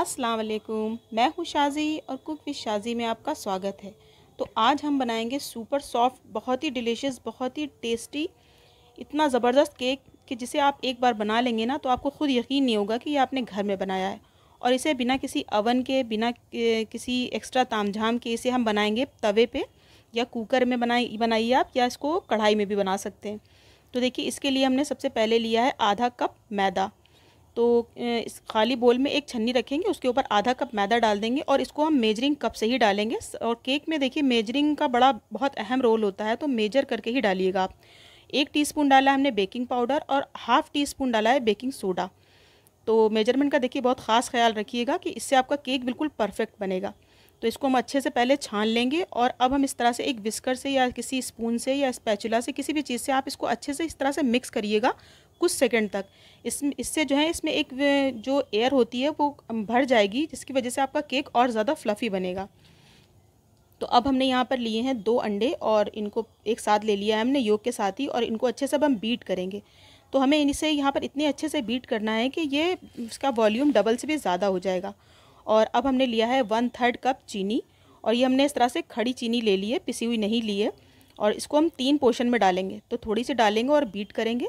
अस्सलाम वालेकुम मैं हूँ शाजी और कुक विद शाजी में आपका स्वागत है तो आज हम बनाएंगे सुपर सॉफ्ट बहुत ही डिलीशियस बहुत ही टेस्टी इतना ज़बरदस्त केक कि जिसे आप एक बार बना लेंगे ना तो आपको ख़ुद यकीन नहीं होगा कि ये आपने घर में बनाया है और इसे बिना किसी अवन के बिना किसी एक्स्ट्रा ताम झाम के इसे हम बनाएँगे तवे पे या कुकर में बनाई बनाइए आप या इसको कढ़ाई में भी बना सकते हैं तो देखिए इसके लिए हमने सबसे पहले लिया है आधा कप मैदा तो इस खाली बोल में एक छन्नी रखेंगे उसके ऊपर आधा कप मैदा डाल देंगे और इसको हम मेजरिंग कप से ही डालेंगे और केक में देखिए मेजरिंग का बड़ा बहुत अहम रोल होता है तो मेजर करके ही डालिएगा आप एक टीस्पून डाला है हमने बेकिंग पाउडर और हाफ़ टी स्पून डाला है बेकिंग सोडा तो मेजरमेंट का देखिए बहुत ख़ास ख्याल रखिएगा कि इससे आपका केक बिल्कुल परफेक्ट बनेगा तो इसको हम अच्छे से पहले छान लेंगे और अब हम इस तरह से एक विस्कर से या किसी स्पून से या स्पैचुला से किसी भी चीज़ से आप इसको अच्छे से इस तरह से मिक्स करिएगा कुछ सेकंड तक इस इससे जो है इसमें एक जो एयर होती है वो भर जाएगी जिसकी वजह से आपका केक और ज़्यादा फ्लफ़ी बनेगा तो अब हमने यहाँ पर लिए हैं दो अंडे और इनको एक साथ ले लिया है हमने योग के साथ ही और इनको अच्छे से अब हम बीट करेंगे तो हमें इनसे यहाँ पर इतने अच्छे से बीट करना है कि ये इसका वॉल्यूम डबल से भी ज़्यादा हो जाएगा और अब हमने लिया है वन थर्ड कप चीनी और ये हमने इस तरह से खड़ी चीनी ले ली है पिसी हुई नहीं ली है और इसको हम तीन पोर्शन में डालेंगे तो थोड़ी सी डालेंगे और बीट करेंगे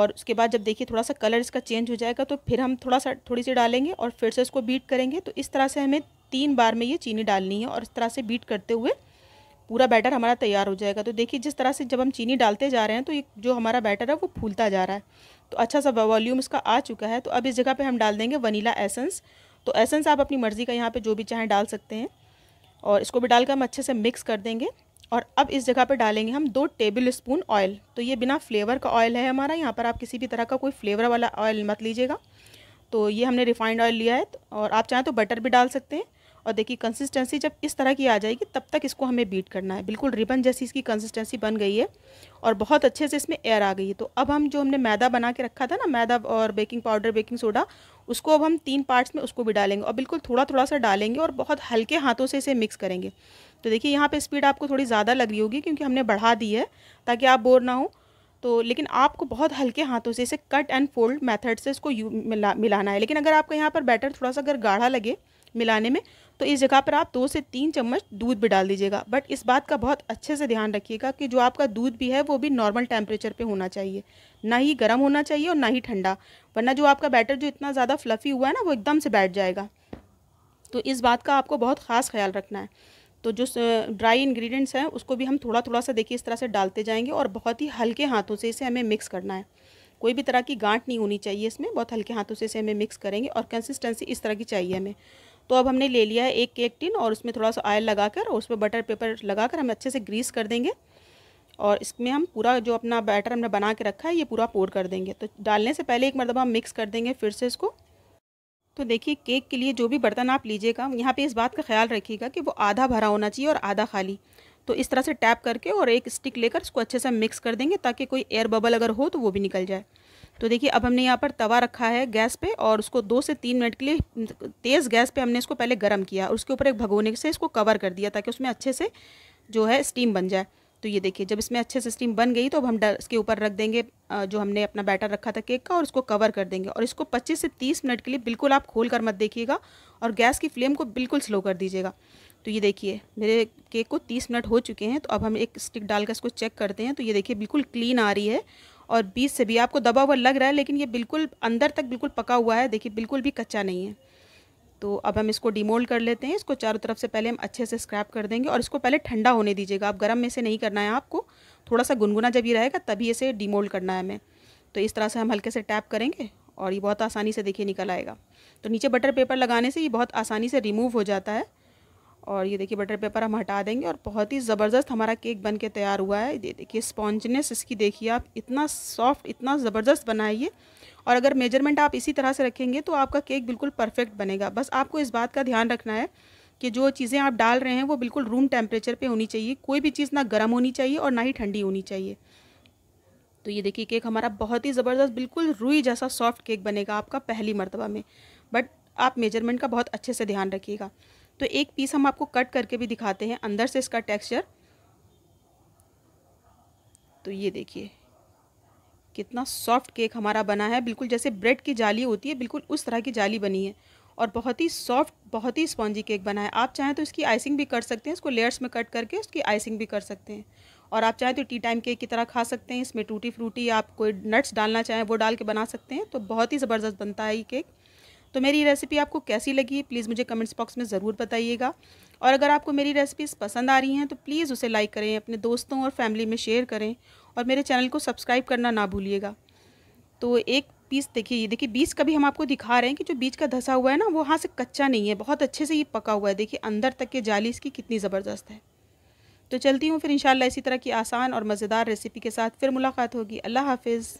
और उसके बाद जब देखिए थोड़ा सा कलर इसका चेंज हो जाएगा तो फिर हम थोड़ा सा थोड़ी सी डालेंगे और फिर से इसको बीट करेंगे तो इस तरह से हमें तीन बार में ये चीनी डालनी है और इस तरह से बीट करते हुए पूरा बैटर हमारा तैयार हो जाएगा तो देखिए जिस तरह से जब हम चीनी डालते जा रहे हैं तो ये जो हमारा बैटर है वो फूलता जा रहा है तो अच्छा सा वॉल्यूम इसका आ चुका है तो अब इस जगह पे हम डाल देंगे वनीला एसेंस तो एसेंस आप अपनी मर्ज़ी का यहाँ पे जो भी चाहें डाल सकते हैं और इसको भी डालकर हम अच्छे से मिक्स कर देंगे और अब इस जगह पर डालेंगे हम दो टेबल स्पून ऑयल तो ये बिना फ्लेवर का ऑयल है हमारा यहाँ पर आप किसी भी तरह का कोई फ्लेवर वाला ऑयल मत लीजिएगा तो ये हमने रिफाइंड ऑयल लिया है और आप चाहें तो बटर भी डाल सकते हैं और देखिए कंसिस्टेंसी जब इस तरह की आ जाएगी तब तक इसको हमें बीट करना है बिल्कुल रिबन जैसी इसकी कंसिस्टेंसी बन गई है और बहुत अच्छे से इसमें एयर आ गई है तो अब हम जो हमने मैदा बना के रखा था ना मैदा और बेकिंग पाउडर बेकिंग सोडा उसको अब हम तीन पार्ट्स में उसको भी डालेंगे और बिल्कुल थोड़ा थोड़ा सा डालेंगे और बहुत हल्के हाथों से इसे मिक्स करेंगे तो देखिए यहाँ पर स्पीड आपको थोड़ी ज़्यादा लग रही होगी क्योंकि हमने बढ़ा दी है ताकि आप बोर ना हो तो लेकिन आपको बहुत हल्के हाथों से इसे कट एंड फोल्ड मेथड से इसको मिला मिलाना है लेकिन अगर आपको यहाँ पर बैटर थोड़ा सा अगर गाढ़ा लगे मिलाने में तो इस जगह पर आप दो से तीन चम्मच दूध भी डाल दीजिएगा बट इस बात का बहुत अच्छे से ध्यान रखिएगा कि जो आपका दूध भी है वो भी नॉर्मल टेम्परेचर पे होना चाहिए ना ही गर्म होना चाहिए और ना ही ठंडा वरना जो आपका बैटर जो इतना ज़्यादा फ्लफ़ी हुआ है ना वो एकदम से बैठ जाएगा तो इस बात का आपको बहुत ख़ास ख्याल रखना है तो जो ड्राई इन्ग्रीडियंट्स हैं उसको भी हम थोड़ा थोड़ा सा देखिए इस तरह से डालते जाएंगे और बहुत ही हल्के हाथों से इसे हमें मिक्स करना है कोई भी तरह की गांठ नहीं होनी चाहिए इसमें बहुत हल्के हाथों से इसे हमें मिक्स करेंगे और कंसिस्टेंसी इस तरह की चाहिए हमें तो अब हमने ले लिया है एक केक टिन और उसमें थोड़ा सा ऑयल लगाकर और उस पर बटर पेपर लगाकर हम अच्छे से ग्रीस कर देंगे और इसमें हम पूरा जो अपना बैटर हमने बना के रखा है ये पूरा पोर कर देंगे तो डालने से पहले एक मरतबा हम मिक्स कर देंगे फिर से इसको तो देखिए केक के लिए जो भी बर्तन आप लीजिएगा यहाँ पे इस बात का ख्याल रखिएगा कि वो आधा भरा होना चाहिए और आधा खाली तो इस तरह से टैप करके और एक स्टिक लेकर इसको अच्छे से मिक्स कर देंगे ताकि कोई एयर बबल अगर हो तो वो भी निकल जाए तो देखिए अब हमने यहाँ पर तवा रखा है गैस पे और उसको दो से तीन मिनट के लिए तेज़ गैस पे हमने इसको पहले गर्म किया और उसके ऊपर एक भगोने से इसको कवर कर दिया ताकि उसमें अच्छे से जो है स्टीम बन जाए तो ये देखिए जब इसमें अच्छे से स्टीम बन गई तो अब हम इसके ऊपर रख देंगे जो हमने अपना बैटर रखा था केक का और उसको कवर कर देंगे और इसको पच्चीस से तीस मिनट के लिए बिल्कुल आप खोल कर मत देखिएगा और गैस की फ्लेम को बिल्कुल स्लो कर दीजिएगा तो ये देखिए मेरे केक को तीस मिनट हो चुके हैं तो अब हम एक स्टिक डाल कर इसको चेक करते हैं तो ये देखिए बिल्कुल क्लीन आ रही है और बीच से भी आपको दबा हुआ लग रहा है लेकिन ये बिल्कुल अंदर तक बिल्कुल पका हुआ है देखिए बिल्कुल भी कच्चा नहीं है तो अब हम इसको डिमोल्ड कर लेते हैं इसको चारों तरफ से पहले हम अच्छे से स्क्रैप कर देंगे और इसको पहले ठंडा होने दीजिएगा आप गर्म में से नहीं करना है आपको थोड़ा सा गुनगुना जब ये रहेगा तभी इसे डिमोल्ड करना है हमें तो इस तरह से हम हल्के से टैप करेंगे और ये बहुत आसानी से देखिए निकल आएगा तो नीचे बटर पेपर लगाने से ये बहुत आसानी से रिमूव हो जाता है और ये देखिए बटर पेपर हम हटा देंगे और बहुत ही ज़बरदस्त हमारा केक बन के तैयार हुआ है ये देखिए स्पॉन्जनेस इसकी देखिए आप इतना सॉफ्ट इतना ज़बरदस्त बनाइए और अगर मेजरमेंट आप इसी तरह से रखेंगे तो आपका केक बिल्कुल परफेक्ट बनेगा बस आपको इस बात का ध्यान रखना है कि जो चीज़ें आप डाल रहे हैं वो बिल्कुल रूम टेम्परेचर पर होनी चाहिए कोई भी चीज़ ना गर्म होनी चाहिए और ना ही ठंडी होनी चाहिए तो ये देखिए केक हमारा बहुत ही ज़बरदस्त बिल्कुल रुई जैसा सॉफ्ट केक बनेगा आपका पहली मरतबा में बट आप मेजरमेंट का बहुत अच्छे से ध्यान रखिएगा तो एक पीस हम आपको कट करके भी दिखाते हैं अंदर से इसका टेक्सचर तो ये देखिए कितना सॉफ्ट केक हमारा बना है बिल्कुल जैसे ब्रेड की जाली होती है बिल्कुल उस तरह की जाली बनी है और बहुत ही सॉफ्ट बहुत ही स्पॉन्जी केक बना है आप चाहें तो इसकी आइसिंग भी कर सकते हैं इसको लेयर्स में कट करके उसकी आइसिंग भी कर सकते हैं और आप चाहें तो टी टाइम केक की तरह खा सकते हैं इसमें टूटी फ्रूटी आप कोई नट्स डालना चाहें वो डाल के बना सकते हैं तो बहुत ही ज़बरदस्त बनता है ये केक तो मेरी रेसिपी आपको कैसी लगी प्लीज़ मुझे कमेंट्स बॉक्स में ज़रूर बताइएगा और अगर आपको मेरी रेसिपीज़ पसंद आ रही हैं तो प्लीज़ उसे लाइक करें अपने दोस्तों और फैमिली में शेयर करें और मेरे चैनल को सब्सक्राइब करना ना भूलिएगा तो एक पीस देखिए ये देखिए बीज का भी हम आपको दिखा रहे हैं कि जो बीज का धसा हुआ है ना वो वहाँ से कच्चा नहीं है बहुत अच्छे से ये पका हुआ है देखिए अंदर तक के जाली इसकी कितनी ज़बरदस्त है तो चलती हूँ फिर इंशाल्लाह इसी तरह की आसान और मज़ेदार रेसिपी के साथ फिर मुलाकात होगी अल्लाह हाफिज़